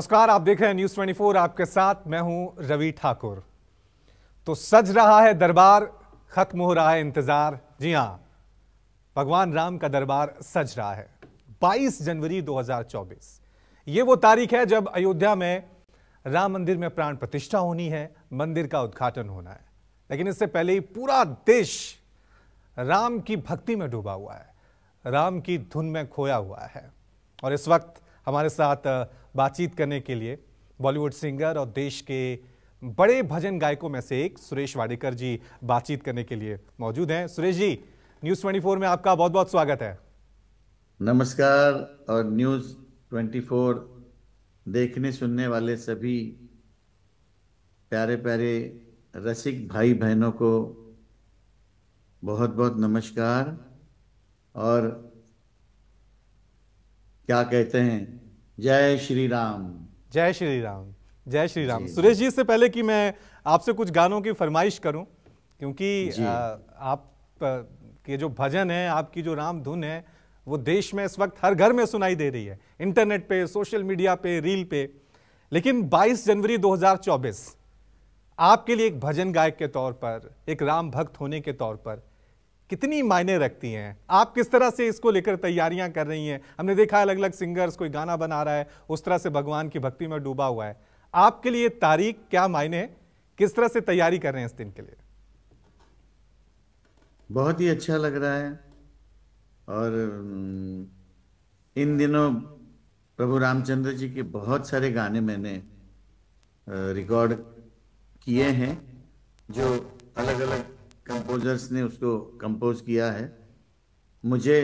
नमस्कार आप देख रहे हैं न्यूज 24 आपके साथ मैं हूं रवि ठाकुर तो सज रहा है दरबार खत्म हो रहा है इंतजार जी हां भगवान राम का दरबार सज रहा है 22 जनवरी 2024 ये वो तारीख है जब अयोध्या में राम मंदिर में प्राण प्रतिष्ठा होनी है मंदिर का उद्घाटन होना है लेकिन इससे पहले ही पूरा देश राम की भक्ति में डूबा हुआ है राम की धुन में खोया हुआ है और इस वक्त हमारे साथ बातचीत करने के लिए बॉलीवुड सिंगर और देश के बड़े भजन गायकों में से एक सुरेश वाडेकर जी बातचीत करने के लिए मौजूद हैं सुरेश जी न्यूज़ 24 में आपका बहुत बहुत स्वागत है नमस्कार और न्यूज़ 24 देखने सुनने वाले सभी प्यारे प्यारे रसिक भाई बहनों को बहुत बहुत नमस्कार और क्या कहते हैं जय श्री राम जय श्री राम जय श्री राम सुरेश जी इससे पहले कि मैं आपसे कुछ गानों की फरमाइश करूं क्योंकि आप के जो भजन है आपकी जो राम धुन है वो देश में इस वक्त हर घर में सुनाई दे रही है इंटरनेट पे सोशल मीडिया पे रील पे लेकिन 22 जनवरी 2024 आपके लिए एक भजन गायक के तौर पर एक राम भक्त होने के तौर पर कितनी मायने रखती हैं आप किस तरह से इसको लेकर तैयारियां कर रही हैं हमने देखा अलग अलग सिंगर्स कोई गाना बना रहा है उस तरह से भगवान की भक्ति में डूबा हुआ है आपके लिए तारीख क्या मायने किस तरह से तैयारी कर रहे हैं इस दिन के लिए बहुत ही अच्छा लग रहा है और इन दिनों प्रभु रामचंद्र जी के बहुत सारे गाने मैंने रिकॉर्ड किए हैं जो अलग अलग कंपोजर्स ने उसको कंपोज किया है मुझे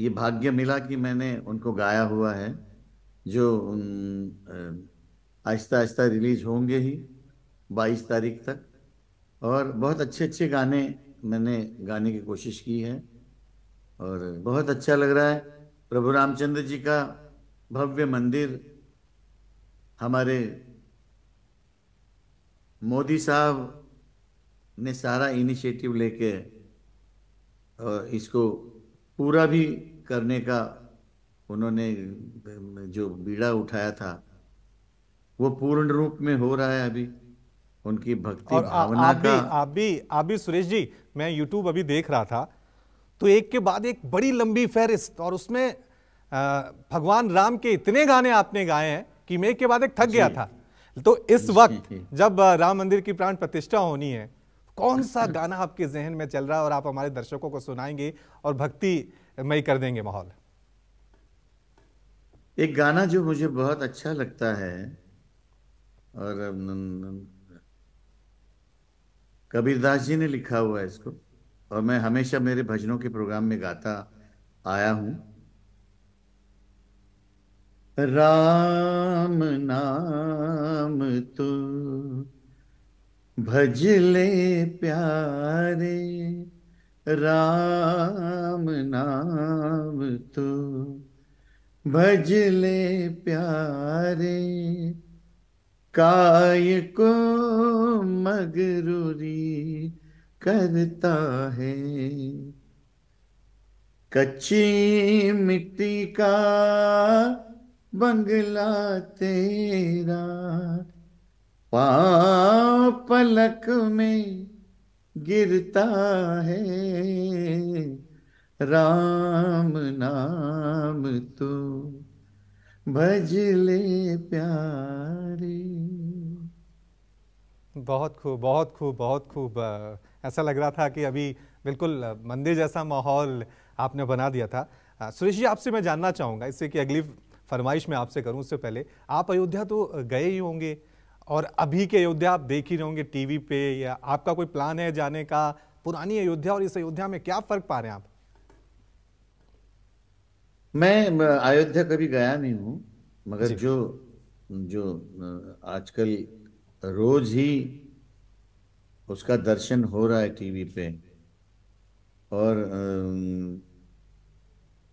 ये भाग्य मिला कि मैंने उनको गाया हुआ है जो आहिस्ता आहिस्ता रिलीज होंगे ही 22 तारीख तक और बहुत अच्छे अच्छे गाने मैंने गाने की कोशिश की है और बहुत अच्छा लग रहा है प्रभु रामचंद्र जी का भव्य मंदिर हमारे मोदी साहब ने सारा इनिशिएटिव लेके इसको पूरा भी करने का उन्होंने जो बीड़ा उठाया था वो पूर्ण रूप में हो रहा है अभी उनकी भक्ति और भावना आप का अभी अभी सुरेश जी मैं यूट्यूब अभी देख रहा था तो एक के बाद एक बड़ी लंबी फहरिस्त और उसमें भगवान राम के इतने गाने आपने गाए हैं कि मैं एक के बाद एक थक गया था तो इस वक्त जब राम मंदिर की प्राण प्रतिष्ठा होनी है कौन सा गाना आपके जहन में चल रहा है और आप हमारे दर्शकों को सुनाएंगे और भक्तिमय कर देंगे माहौल एक गाना जो मुझे बहुत अच्छा लगता है और कबीरदास जी ने लिखा हुआ है इसको और मैं हमेशा मेरे भजनों के प्रोग्राम में गाता आया हूं राम नाम भजले प्यारे राम नाम तो भजले प्यारे काय को मगरूरी करता है कच्ची मिट्टी का बंगला तेरा पाँव पलक में गिरता है राम नाम तो भजले प्यारे बहुत खूब बहुत खूब बहुत खूब ऐसा लग रहा था कि अभी बिल्कुल मंदिर जैसा माहौल आपने बना दिया था सुरेश जी आपसे मैं जानना चाहूँगा इससे कि अगली फरमाइश मैं आपसे करूँ उससे पहले आप अयोध्या तो गए ही होंगे और अभी के अयोध्या आप देख ही होंगे टीवी पे या आपका कोई प्लान है जाने का पुरानी अयोध्या और इस अयोध्या में क्या फर्क पा रहे हैं आप मैं अयोध्या कभी गया नहीं हूं मगर जो जो आजकल रोज ही उसका दर्शन हो रहा है टीवी पे और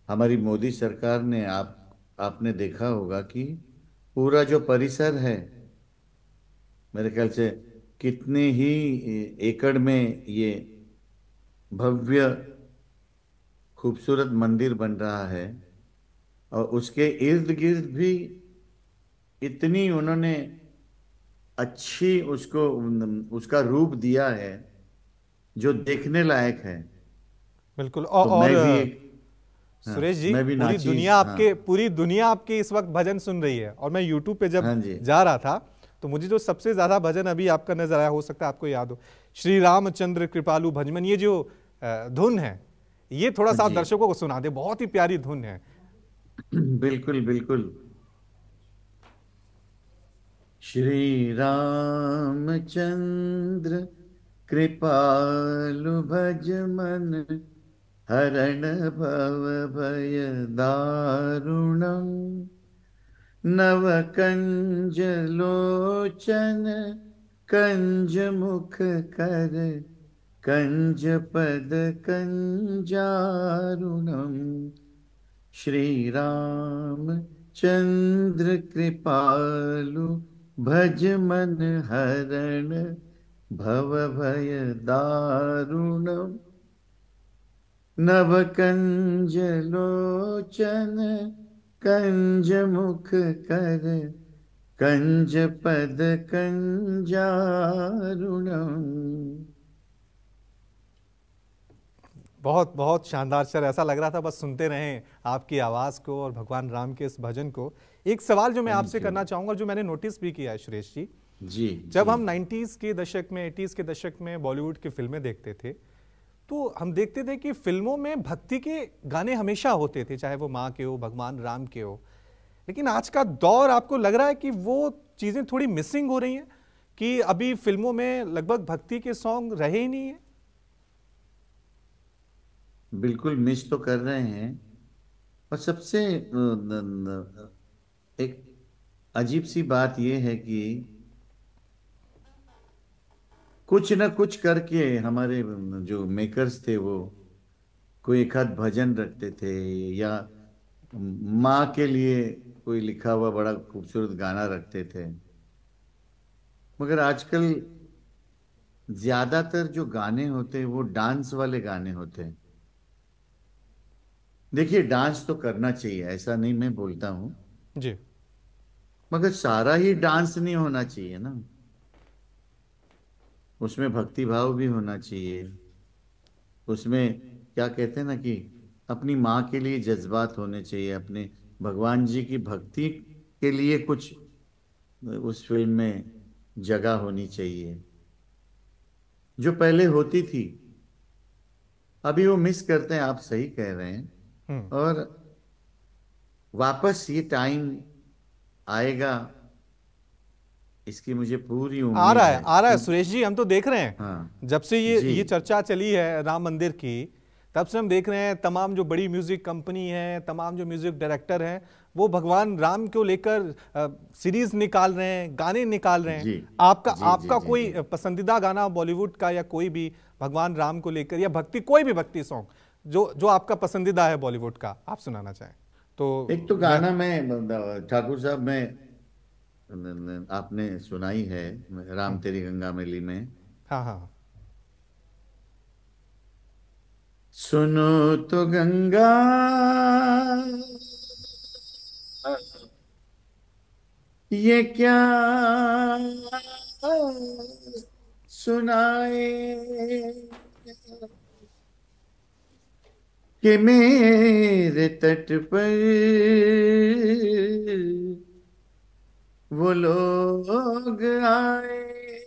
हमारी मोदी सरकार ने आप आपने देखा होगा कि पूरा जो परिसर है मेरे ख्याल से कितने ही एकड़ में ये भव्य खूबसूरत मंदिर बन रहा है और उसके इर्द गिर्द भी इतनी उन्होंने अच्छी उसको उसका रूप दिया है जो देखने लायक है बिल्कुल और, तो और भी, हाँ, सुरेश जी पूरी दुनिया आपके हाँ। पूरी दुनिया आपके इस वक्त भजन सुन रही है और मैं यूट्यूब पे जब हाँ जा रहा था तो मुझे जो सबसे ज़्यादा भजन अभी आपका नजर आया हो सकता है आपको याद हो श्री रामचंद्र कृपालु भजमन ये जो धुन है ये थोड़ा सा दर्शकों को सुना दे बहुत ही प्यारी धुन है बिल्कुल बिल्कुल श्री रामचंद्र कृपालु भजमन हरण भव भय दारुणम नवकंज लोचन कंज मुख कर कंज पद कंजारुणम श्री राम चंद्र कृपालु भज मन हरण भव भय दारुणम नवकंज लोचन कंज मुख कर कंज पद कंजारुण बहुत बहुत शानदार सर ऐसा लग रहा था बस सुनते रहे आपकी आवाज़ को और भगवान राम के इस भजन को एक सवाल जो मैं आपसे करना चाहूंगा जो मैंने नोटिस भी किया है सुरेश जी जी जब जी. हम 90s के दशक में 80s के दशक में बॉलीवुड की फिल्में देखते थे तो हम देखते थे कि फिल्मों में भक्ति के गाने हमेशा होते थे चाहे वो माँ के हो भगवान राम के हो लेकिन आज का दौर आपको लग रहा है कि वो चीज़ें थोड़ी मिसिंग हो रही हैं कि अभी फिल्मों में लगभग भक्ति के सॉन्ग रहे ही नहीं है बिल्कुल मिस तो कर रहे हैं और सबसे एक अजीब सी बात यह है कि कुछ ना कुछ करके हमारे जो मेकर्स थे वो कोई एक हाथ भजन रखते थे या माँ के लिए कोई लिखा हुआ बड़ा खूबसूरत गाना रखते थे मगर आजकल ज्यादातर जो गाने होते हैं वो डांस वाले गाने होते हैं देखिए डांस तो करना चाहिए ऐसा नहीं मैं बोलता हूँ जी मगर सारा ही डांस नहीं होना चाहिए ना उसमें भक्ति भाव भी होना चाहिए उसमें क्या कहते हैं ना कि अपनी माँ के लिए जज्बात होने चाहिए अपने भगवान जी की भक्ति के लिए कुछ उस फिल्म में जगह होनी चाहिए जो पहले होती थी अभी वो मिस करते हैं आप सही कह रहे हैं हम्म। और वापस ये टाइम आएगा इसकी मुझे पूरी उम्मीद आ रहा है, है आ रहा है सुरेश जी हम तो देख रहे हैं हाँ, जब से ये ये चर्चा चली है राम मंदिर की तब से हम देख रहे हैं तमाम जो बड़ी म्यूजिक कंपनी है तमाम जो म्यूजिक डायरेक्टर हैं वो भगवान राम को लेकर सीरीज निकाल रहे हैं गाने निकाल रहे हैं जी, आपका जी, आपका जी, कोई जी, पसंदीदा गाना बॉलीवुड का या कोई भी भगवान राम को लेकर या भक्ति कोई भी भक्ति सॉन्ग जो जो आपका पसंदीदा है बॉलीवुड का आप सुनाना चाहें तो एक तो गाना मैं ठाकुर साहब मैं आपने सुनाई है राम हाँ। तेरी गंगा मेली में हाँ हाँ सुनो तो गंगा ये क्या सुनाए कि मेरे तट पर वो लोग आए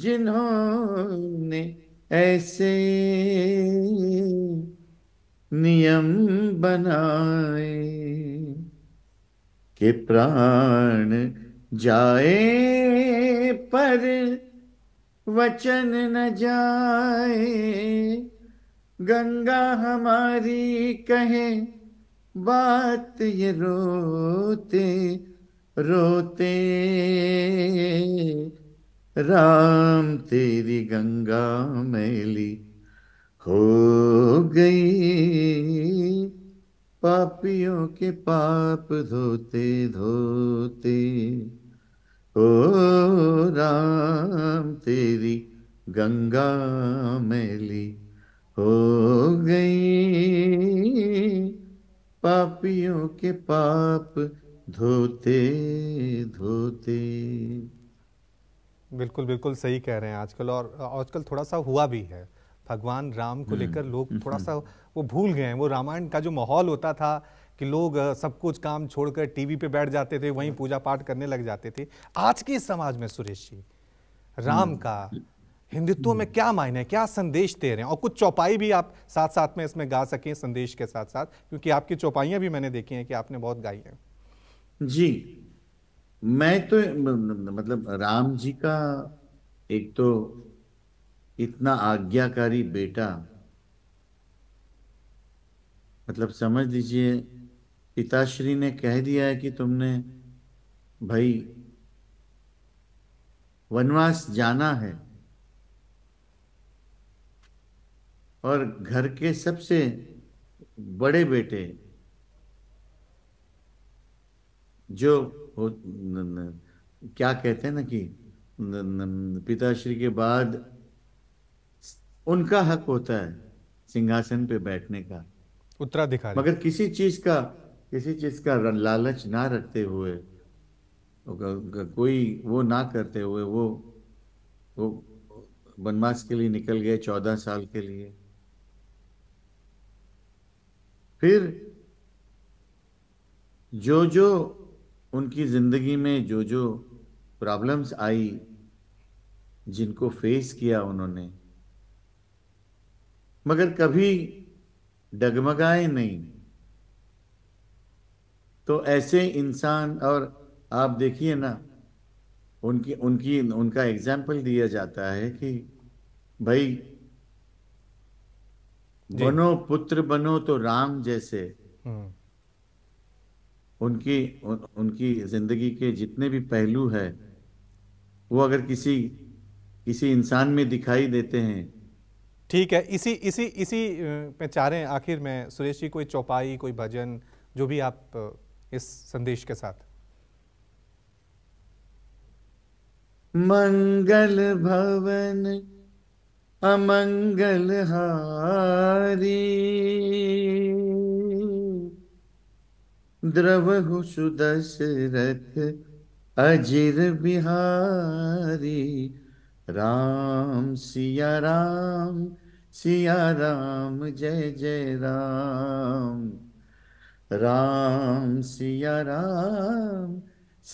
जिन्होंने ऐसे नियम बनाए के प्राण जाए पर वचन न जाए गंगा हमारी कहे बात ये रोते रोते राम तेरी गंगा मैली हो गई पापियों के पाप धोते धोते ओ राम तेरी गंगा मैली हो गई पापियों के पाप धोते धोते बिल्कुल बिल्कुल सही कह रहे हैं आजकल और आजकल थोड़ा सा हुआ भी है भगवान राम को हम्म, लेकर लोग थोड़ा हम्म। सा वो भूल गए हैं वो रामायण का जो माहौल होता था कि लोग सब कुछ काम छोड़कर टीवी पे बैठ जाते थे वहीं हम्म। पूजा पाठ करने लग जाते थे आज के समाज में सुरेश जी राम का हिंदुत्व में हम्म। क्या मायने क्या संदेश दे रहे हैं और कुछ चौपाई भी आप साथ साथ में इसमें गा सकें संदेश के साथ साथ क्योंकि आपकी चौपाइयाँ भी मैंने देखी हैं कि आपने बहुत गाई हैं जी मैं तो मतलब राम जी का एक तो इतना आज्ञाकारी बेटा मतलब समझ लीजिए पिताश्री ने कह दिया है कि तुमने भाई वनवास जाना है और घर के सबसे बड़े बेटे जो न, न, क्या कहते हैं ना कि पिताश्री के बाद उनका हक होता है सिंहासन पे बैठने का उत्तराधिकार मगर किसी चीज का किसी चीज का लालच ना रखते हुए कोई वो ना करते हुए वो वो वनवास के लिए निकल गए चौदह साल के लिए फिर जो जो उनकी ज़िंदगी में जो जो प्रॉब्लम्स आई जिनको फेस किया उन्होंने मगर कभी डगमगाए नहीं तो ऐसे इंसान और आप देखिए ना उनकी उनकी उनका एग्जाम्पल दिया जाता है कि भाई बनो पुत्र बनो तो राम जैसे हम्म। उनकी उन, उनकी जिंदगी के जितने भी पहलू है वो अगर किसी किसी इंसान में दिखाई देते हैं ठीक है इसी इसी इसी में चाह रहे हैं आखिर में सुरेश जी कोई चौपाई कोई भजन जो भी आप इस संदेश के साथ मंगल भवन अमंगलहारी द्रवहु सुदशरथ अजिर बिहारी राम सिया राम सिया राम जय जय राम राम सिया राम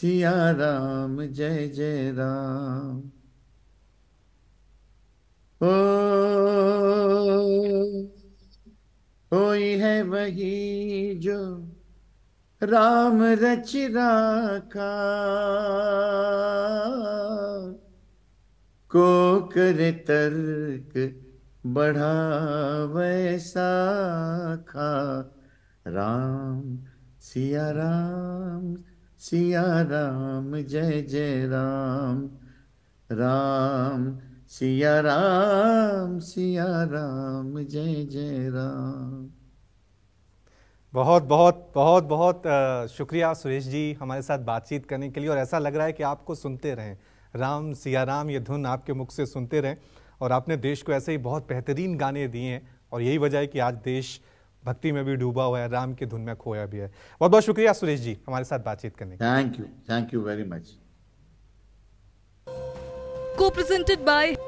सिया राम जय जय राम कोई है वही जो राम रचिरा का को कर तर्क बढ़ा वैसा खा राम सिया राम सिया राम जय जय राम राम सिया राम सिया राम जय जय राम बहुत बहुत बहुत बहुत शुक्रिया सुरेश जी हमारे साथ बातचीत करने के लिए और ऐसा लग रहा है कि आपको सुनते रहें राम सिया राम ये धुन आपके मुख से सुनते रहें और आपने देश को ऐसे ही बहुत बेहतरीन गाने दिए हैं और यही वजह है कि आज देश भक्ति में भी डूबा हुआ है राम की धुन में खोया भी है बहुत बहुत शुक्रिया सुरेश जी हमारे साथ बातचीत करने thank you thank you very much co-presented by